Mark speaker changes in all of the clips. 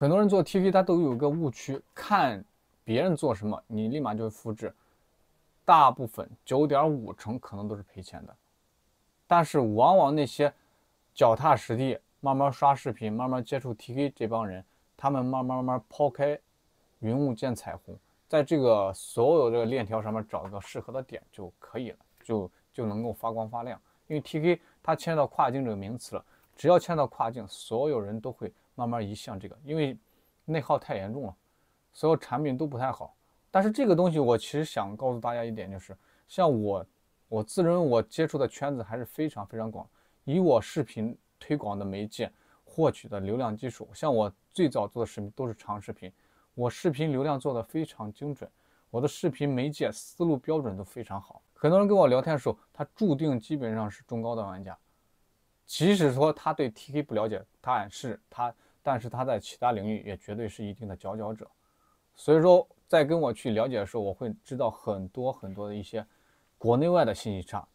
Speaker 1: 很多人做 TK，他都有个误区，看别人做什么，你立马就会复制。大部分九点五成可能都是赔钱的，但是往往那些脚踏实地、慢慢刷视频、慢慢接触 TK 这帮人，他们慢慢慢慢抛开云雾见彩虹，在这个所有这个链条上面找一个适合的点就可以了，就就能够发光发亮。因为 TK 它牵到跨境这个名词了，只要牵到跨境，所有人都会。慢慢移向这个，因为内耗太严重了，所有产品都不太好。但是这个东西，我其实想告诉大家一点，就是像我，我自认为我接触的圈子还是非常非常广。以我视频推广的媒介获取的流量基础，像我最早做的视频都是长视频，我视频流量做的非常精准，我的视频媒介思路标准都非常好。很多人跟我聊天的时候，他注定基本上是中高端玩家，即使说他对 TK 不了解，但是他。但是他在其他领域也绝对是一定的佼佼者，所以说在跟我去了解的时候，我会知道很多很多的一些国内外的信息差，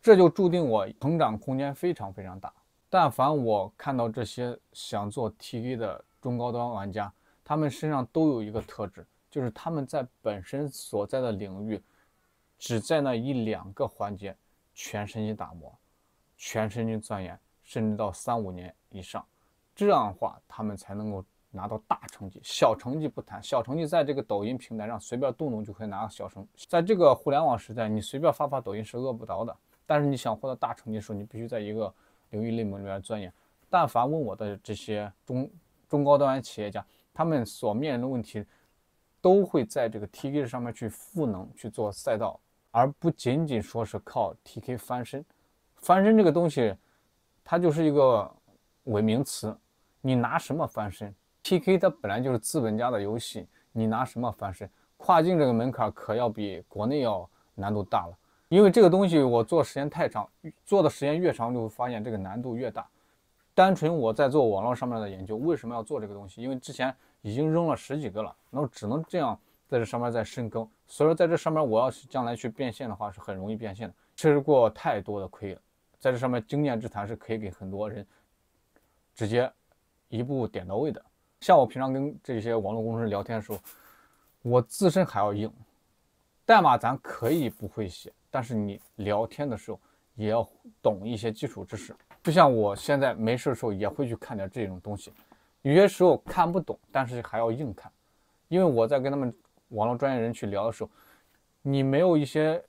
Speaker 1: 这就注定我成长空间非常非常大。但凡我看到这些想做 TV 的中高端玩家，他们身上都有一个特质，就是他们在本身所在的领域，只在那一两个环节全身心打磨、全身心钻研，甚至到三五年以上。这样的话，他们才能够拿到大成绩。小成绩不谈，小成绩在这个抖音平台上随便动动就可以拿到小成。在这个互联网时代，你随便发发抖音是饿不着的。但是你想获得大成绩的时候，你必须在一个领域内蒙里面钻研。但凡问我的这些中中高端企业家，他们所面临的问题，都会在这个 TK 上面去赋能去做赛道，而不仅仅说是靠 TK 翻身。翻身这个东西，它就是一个。为名词，你拿什么翻身？P.K. 它本来就是资本家的游戏，你拿什么翻身？跨境这个门槛可要比国内要难度大了，因为这个东西我做时间太长，做的时间越长就会发现这个难度越大。单纯我在做网络上面的研究，为什么要做这个东西？因为之前已经扔了十几个了，那只能这样在这上面再深耕。所以说在这上面我要是将来去变现的话，是很容易变现的。吃过太多的亏了，在这上面经验之谈是可以给很多人。直接一步点到位的，像我平常跟这些网络工程师聊天的时候，我自身还要硬，代码咱可以不会写，但是你聊天的时候也要懂一些基础知识。就像我现在没事的时候也会去看点这种东西，有些时候看不懂，但是还要硬看，因为我在跟他们网络专业人去聊的时候，你没有一些。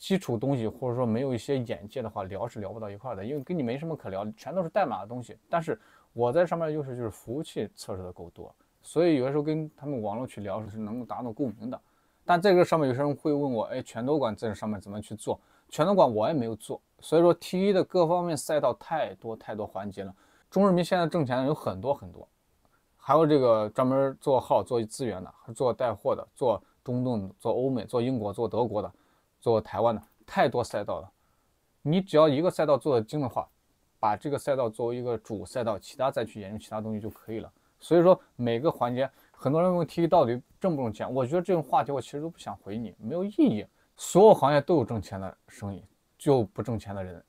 Speaker 1: 基础东西，或者说没有一些眼界的话，聊是聊不到一块的，因为跟你没什么可聊，全都是代码的东西。但是我在上面的优势就是服务器测试的够多，所以有的时候跟他们网络去聊是能够达到共鸣的。但在这个上面有些人会问我，哎，全托管在这上面怎么去做？全托管我也没有做，所以说 T 一的各方面赛道太多太多环节了。中日民现在挣钱的有很多很多，还有这个专门做号做资源的，还做带货的，做中东、做欧美、做英国、做德国的。做台湾的太多赛道了，你只要一个赛道做得精的话，把这个赛道作为一个主赛道，其他再去研究其他东西就可以了。所以说每个环节，很多人问 t i 到底挣不挣钱，我觉得这种话题我其实都不想回你，没有意义。所有行业都有挣钱的生意，就不挣钱的人，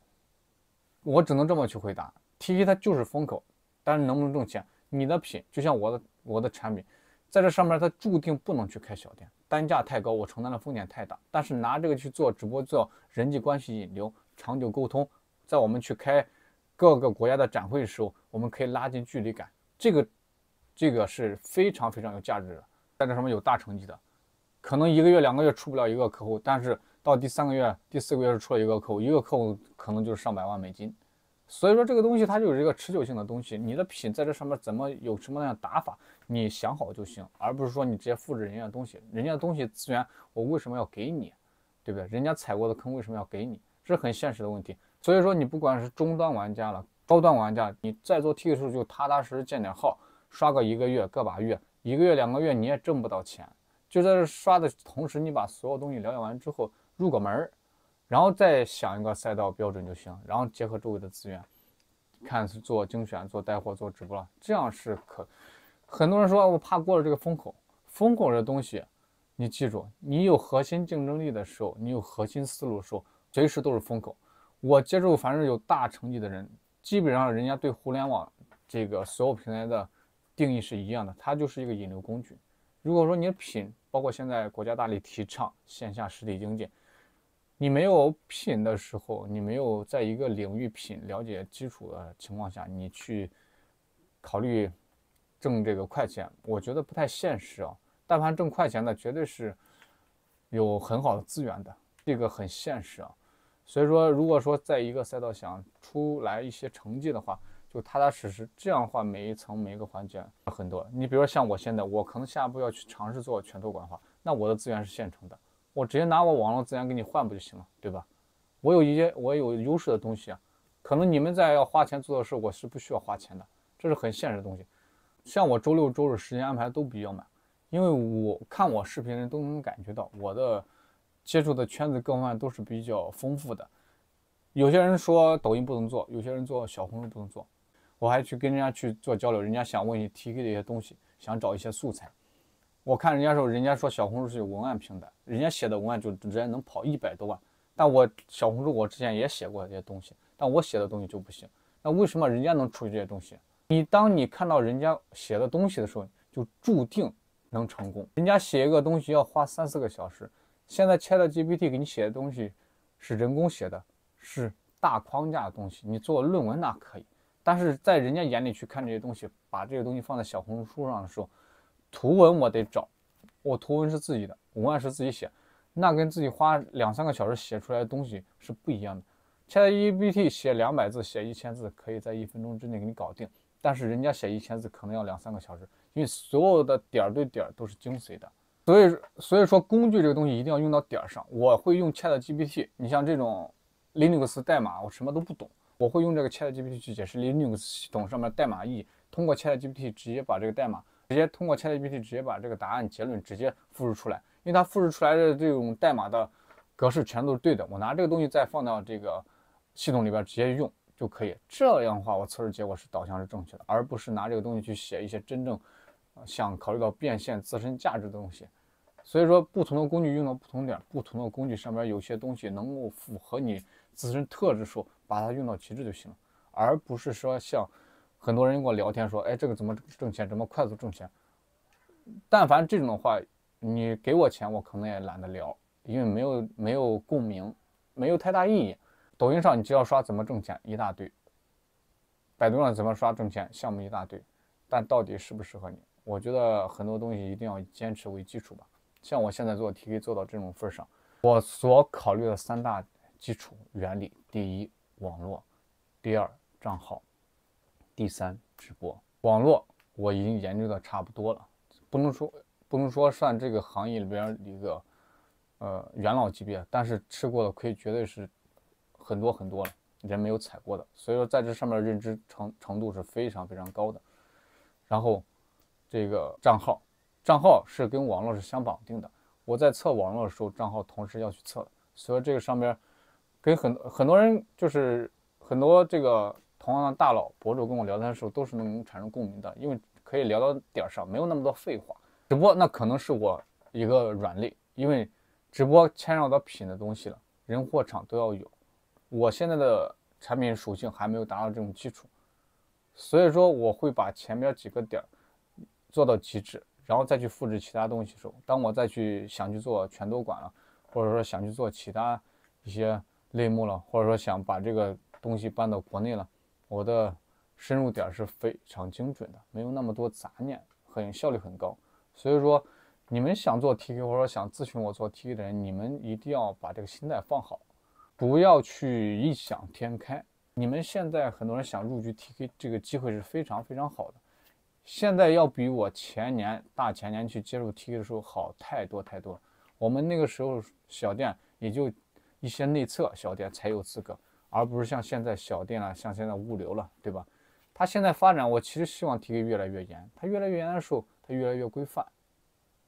Speaker 1: 我只能这么去回答。t i 它就是风口，但是能不能挣钱，你的品就像我的我的产品，在这上面它注定不能去开小店。单价太高，我承担的风险太大。但是拿这个去做直播，做人际关系引流、长久沟通，在我们去开各个国家的展会的时候，我们可以拉近距离感。这个，这个是非常非常有价值的，在这上面有大成绩的，可能一个月、两个月出不了一个客户，但是到第三个月、第四个月出了一个客户，一个客户可能就是上百万美金。所以说这个东西它就是一个持久性的东西，你的品在这上面怎么有什么样的打法，你想好就行，而不是说你直接复制人家的东西，人家的东西资源我为什么要给你，对不对？人家踩过的坑为什么要给你？这是很现实的问题。所以说你不管是中端玩家了，高端玩家，你再做 T 的时候就踏踏实实建点号，刷个一个月个把月，一个月两个月你也挣不到钱，就在这刷的同时，你把所有东西了解完之后入个门儿。然后再想一个赛道标准就行，然后结合周围的资源，看是做精选、做带货、做直播了，这样是可。很多人说我怕过了这个风口，风口这东西，你记住，你有核心竞争力的时候，你有核心思路的时候，随时都是风口。我接触凡是有大成绩的人，基本上人家对互联网这个所有平台的定义是一样的，它就是一个引流工具。如果说你的品，包括现在国家大力提倡线下实体经济。你没有品的时候，你没有在一个领域品了解基础的情况下，你去考虑挣这个快钱，我觉得不太现实啊。但凡挣快钱的绝对是有很好的资源的，这个很现实啊。所以说，如果说在一个赛道想出来一些成绩的话，就踏踏实实这样的话，每一层每一个环节很多。你比如说像我现在，我可能下一步要去尝试做拳头管话，那我的资源是现成的。我直接拿我网络资源给你换不就行了，对吧？我有一些我有优势的东西啊，可能你们在要花钱做的事，我是不需要花钱的，这是很现实的东西。像我周六周日时间安排都比较满，因为我看我视频人都能感觉到我的接触的圈子各方面都是比较丰富的。有些人说抖音不能做，有些人做小红书不能做。我还去跟人家去做交流，人家想问你提给的一些东西，想找一些素材。我看人家说，时候，人家说小红书是有文案平台，人家写的文案就直接能跑一百多万。但我小红书我之前也写过一些东西，但我写的东西就不行。那为什么人家能出这些东西？你当你看到人家写的东西的时候，就注定能成功。人家写一个东西要花三四个小时，现在 Chat GPT 给你写的东西，是人工写的，是大框架的东西。你做论文那可以，但是在人家眼里去看这些东西，把这个东西放在小红书上的时候。图文我得找，我图文是自己的，文案是自己写，那跟自己花两三个小时写出来的东西是不一样的。ChatGPT 写两百字、写一千字，可以在一分钟之内给你搞定，但是人家写一千字可能要两三个小时，因为所有的点对点都是精髓的。所以，所以说工具这个东西一定要用到点上。我会用 ChatGPT，你像这种 Linux 代码，我什么都不懂，我会用这个 ChatGPT 去解释 Linux 系统上面代码意义，通过 ChatGPT 直接把这个代码。直接通过 c h a t g p t 直接把这个答案结论直接复制出来，因为它复制出来的这种代码的格式全都是对的，我拿这个东西再放到这个系统里边直接用就可以。这样的话，我测试结果是导向是正确的，而不是拿这个东西去写一些真正想考虑到变现自身价值的东西。所以说，不同的工具用到不同点，不同的工具上面有些东西能够符合你自身特质时候，把它用到极致就行了，而不是说像。很多人跟我聊天说，哎，这个怎么挣钱？怎么快速挣钱？但凡这种的话，你给我钱，我可能也懒得聊，因为没有没有共鸣，没有太大意义。抖音上你就要刷怎么挣钱一大堆，百度上怎么刷挣钱项目一大堆，但到底适不适合你？我觉得很多东西一定要坚持为基础吧。像我现在做 TK 做到这种份上，我所考虑的三大基础原理：第一，网络；第二，账号。第三，直播网络我已经研究的差不多了，不能说不能说算这个行业里边一个呃元老级别，但是吃过的亏绝对是很多很多了，人没有踩过的，所以说在这上面认知程程度是非常非常高的。然后这个账号，账号是跟网络是相绑定的，我在测网络的时候，账号同时要去测，所以这个上面跟很很多人就是很多这个。同样的大佬博主跟我聊天的时候，都是能产生共鸣的，因为可以聊到点儿上，没有那么多废话。直播那可能是我一个软肋，因为直播牵绕到品的东西了，人货场都要有。我现在的产品属性还没有达到这种基础，所以说我会把前面几个点儿做到极致，然后再去复制其他东西的时候，当我再去想去做全都管了，或者说想去做其他一些类目了，或者说想把这个东西搬到国内了。我的深入点是非常精准的，没有那么多杂念，很效率很高。所以说，你们想做 TK 或者想咨询我做 TK 的人，你们一定要把这个心态放好，不要去异想天开。你们现在很多人想入局 TK，这个机会是非常非常好的，现在要比我前年大前年去接触 TK 的时候好太多太多了。我们那个时候小店也就一些内测小店才有资格。而不是像现在小店了，像现在物流了，对吧？它现在发展，我其实希望 t k 越来越严，它越来越严的时候，它越来越规范，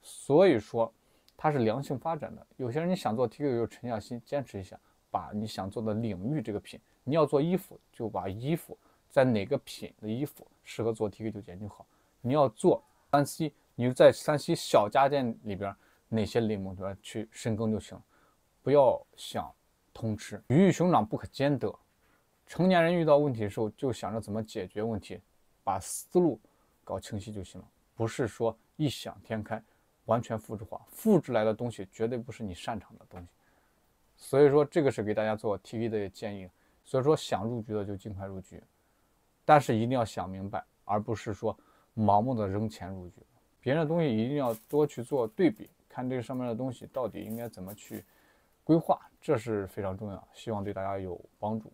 Speaker 1: 所以说它是良性发展的。有些人你想做 t k 就沉下心，坚持一下，把你想做的领域这个品，你要做衣服，就把衣服在哪个品的衣服适合做 t k 就研究好。你要做山西，你就在山西小家电里边哪些类目里边去深耕就行，不要想。通吃，鱼与熊掌不可兼得。成年人遇到问题的时候，就想着怎么解决问题，把思路搞清晰就行了，不是说异想天开，完全复制化，复制来的东西绝对不是你擅长的东西。所以说，这个是给大家做提 v 的建议。所以说，想入局的就尽快入局，但是一定要想明白，而不是说盲目的扔钱入局。别人的东西一定要多去做对比，看这个上面的东西到底应该怎么去规划。这是非常重要，希望对大家有帮助。